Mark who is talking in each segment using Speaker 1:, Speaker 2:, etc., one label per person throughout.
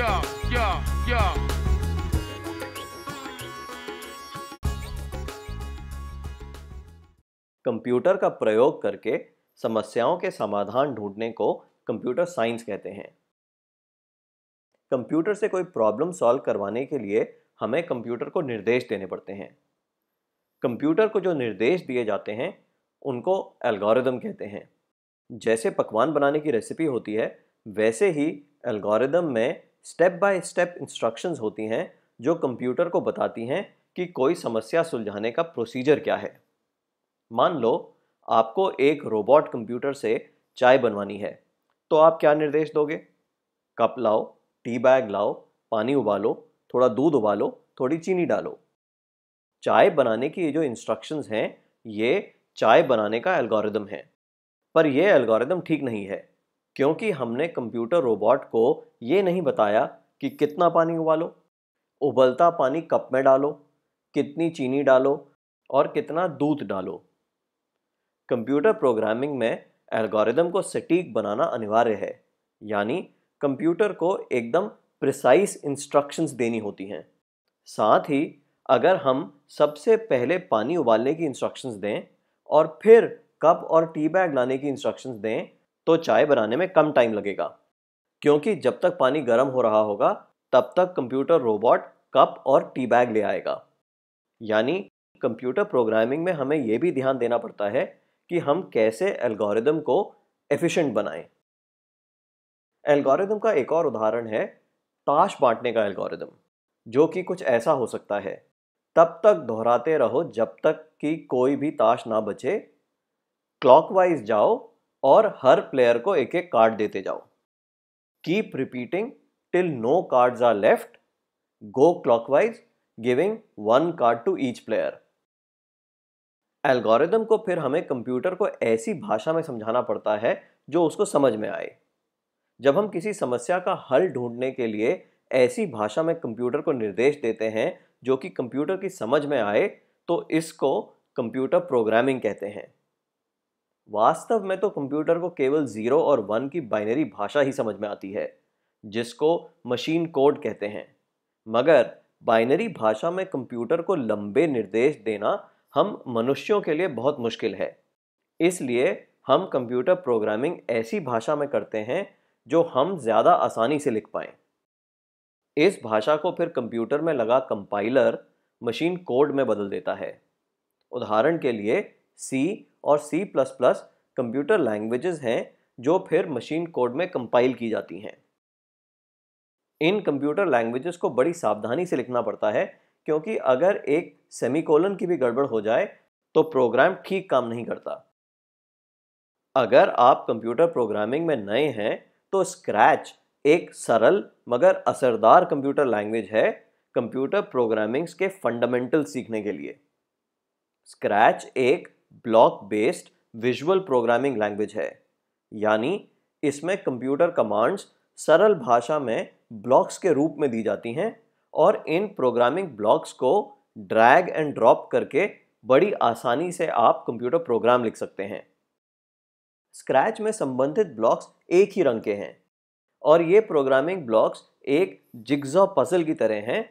Speaker 1: yo, yo, yo. Computer का प्रयोग करके समस्याओं के समाधान ढूंढने को कंप्यूटर साइंस कहते हैं कंप्यूटर से कोई प्रॉब्लम सॉल्व करवाने के लिए हमें कंप्यूटर को निर्देश देने पड़ते हैं कंप्यूटर को जो निर्देश दिए जाते हैं उनको एल्गोरिदम कहते हैं जैसे पकवान बनाने की रेसिपी होती है वैसे ही एल्गोरिदम में स्टेप बाय स्टेप इंस्ट्रक्शंस होती हैं जो कंप्यूटर को बताती हैं कि कोई समस्या सुलझाने का प्रोसीजर क्या है मान लो आपको एक रोबोट कंप्यूटर से चाय बनवानी है तो आप क्या निर्देश दोगे कप लाओ टी बैग लाओ पानी उबालो थोड़ा दूध उबालो थोड़ी चीनी डालो चाय बनाने की ये जो इंस्ट्रक्शंस हैं ये चाय बनाने का एल्गोरिदम है पर यह एल्गोरिदम ठीक नहीं है क्योंकि हमने कंप्यूटर रोबोट को ये नहीं बताया कि कितना पानी उबालो उबलता पानी कप में डालो कितनी चीनी डालो और कितना दूध डालो कंप्यूटर प्रोग्रामिंग में एल्गोरिदम को सटीक बनाना अनिवार्य है यानी कंप्यूटर को एकदम प्रिसाइस इंस्ट्रक्शंस देनी होती हैं साथ ही अगर हम सबसे पहले पानी उबालने की इंस्ट्रक्शंस दें और फिर कप और टी बैग लाने की इंस्ट्रक्शंस दें तो चाय बनाने में कम टाइम लगेगा क्योंकि जब तक पानी गर्म हो रहा होगा तब तक कंप्यूटर रोबोट कप और टी बैग ले आएगा यानी कंप्यूटर प्रोग्रामिंग में हमें यह भी ध्यान देना पड़ता है कि हम कैसे एल्गोरिदम को एफिशिएंट बनाएं एल्गोरिदम का एक और उदाहरण है ताश बांटने का एल्गोरिदम जो कि कुछ ऐसा हो सकता है तब तक दोहराते रहो जब तक कि कोई भी ताश ना बचे क्लॉकवाइज जाओ और हर प्लेयर को एक एक कार्ड देते जाओ keep repeating till no cards are left go clockwise giving one card to each player algorithm को फिर हमें कंप्यूटर को ऐसी भाषा में समझाना पड़ता है जो उसको समझ में आए जब हम किसी समस्या का हल ढूंढने के लिए ऐसी भाषा में कंप्यूटर को निर्देश देते हैं जो कि कंप्यूटर की समझ में आए तो इसको कंप्यूटर प्रोग्रामिंग कहते हैं वास्तव में तो कंप्यूटर को केवल ज़ीरो और वन की बाइनरी भाषा ही समझ में आती है जिसको मशीन कोड कहते हैं मगर बाइनरी भाषा में कंप्यूटर को लंबे निर्देश देना हम मनुष्यों के लिए बहुत मुश्किल है इसलिए हम कंप्यूटर प्रोग्रामिंग ऐसी भाषा में करते हैं जो हम ज़्यादा आसानी से लिख पाएँ इस भाषा को फिर कंप्यूटर में लगा कंपाइलर मशीन कोड में बदल देता है उदाहरण के लिए सी और C plus plus computer languages हैं जो फिर मशीन कोड में कंपाइल की जाती हैं इन कंप्यूटर लैंग्वेजेस को बड़ी सावधानी से लिखना पड़ता है क्योंकि अगर एक सेमीकोलन की भी गड़बड़ हो जाए तो प्रोग्राम ठीक काम नहीं करता अगर आप कंप्यूटर प्रोग्रामिंग में नए हैं तो स्क्रैच एक सरल मगर असरदार कंप्यूटर लैंग्वेज है कंप्यूटर प्रोग्रामिंग्स के फंडामेंटल सीखने के लिए स्क्रैच एक block based visual programming language है यानी इसमें कंप्यूटर कमांड्स सरल भाषा में ब्लॉक्स के रूप में दी जाती हैं और इन प्रोग्रामिंग ब्लॉक्स को ड्रैग एंड ड्रॉप करके बड़ी आसानी से आप कंप्यूटर प्रोग्राम लिख सकते हैं स्क्रैच में संबंधित ब्लॉक्स एक ही रंग के हैं और ये प्रोग्रामिंग ब्लॉक्स एक जिग्जॉ पजल की तरह हैं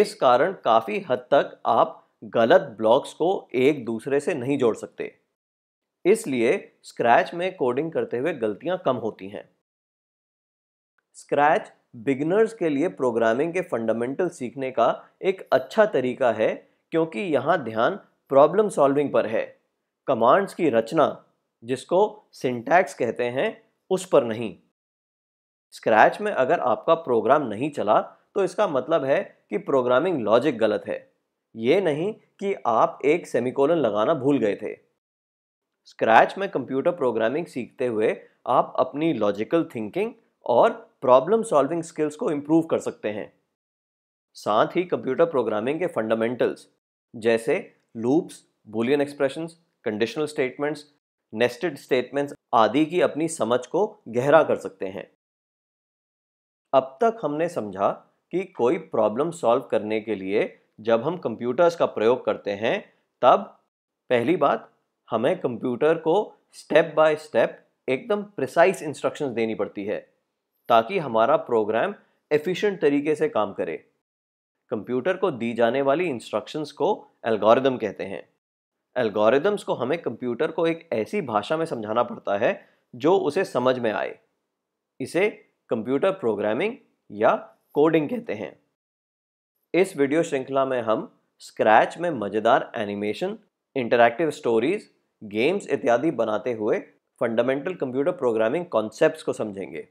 Speaker 1: इस कारण काफ़ी हद तक आप गलत ब्लॉक्स को एक दूसरे से नहीं जोड़ सकते इसलिए स्क्रैच में कोडिंग करते हुए गलतियां कम होती हैं स्क्रैच बिगिनर्स के लिए प्रोग्रामिंग के फंडामेंटल सीखने का एक अच्छा तरीका है क्योंकि यहाँ ध्यान प्रॉब्लम सॉल्विंग पर है कमांड्स की रचना जिसको सिंटैक्स कहते हैं उस पर नहीं स्क्रैच में अगर आपका प्रोग्राम नहीं चला तो इसका मतलब है कि प्रोग्रामिंग लॉजिक गलत है ये नहीं कि आप एक सेमिकोलन लगाना भूल गए थे स्क्रैच में कंप्यूटर प्रोग्रामिंग सीखते हुए आप अपनी लॉजिकल थिंकिंग और प्रॉब्लम सॉल्विंग स्किल्स को इम्प्रूव कर सकते हैं साथ ही कंप्यूटर प्रोग्रामिंग के फंडामेंटल्स जैसे loops boolean expressions, conditional statements nested statements आदि की अपनी समझ को गहरा कर सकते हैं अब तक हमने समझा कि कोई प्रॉब्लम सॉल्व करने के लिए जब हम कंप्यूटर्स का प्रयोग करते हैं तब पहली बात हमें कंप्यूटर को स्टेप बाय स्टेप एकदम प्रिसाइज इंस्ट्रक्शंस देनी पड़ती है ताकि हमारा प्रोग्राम एफिशिएंट तरीके से काम करे कंप्यूटर को दी जाने वाली इंस्ट्रक्शंस को एल्गोरिदम कहते हैं एल्गोरिदम्स को हमें कंप्यूटर को एक ऐसी भाषा में समझाना पड़ता है जो उसे समझ में आए इसे कंप्यूटर प्रोग्रामिंग या कोडिंग कहते हैं इस वीडियो श्रृंखला में हम स्क्रैच में मज़ेदार एनिमेशन इंटरैक्टिव स्टोरीज गेम्स इत्यादि बनाते हुए फंडामेंटल कंप्यूटर प्रोग्रामिंग कॉन्सेप्ट्स को समझेंगे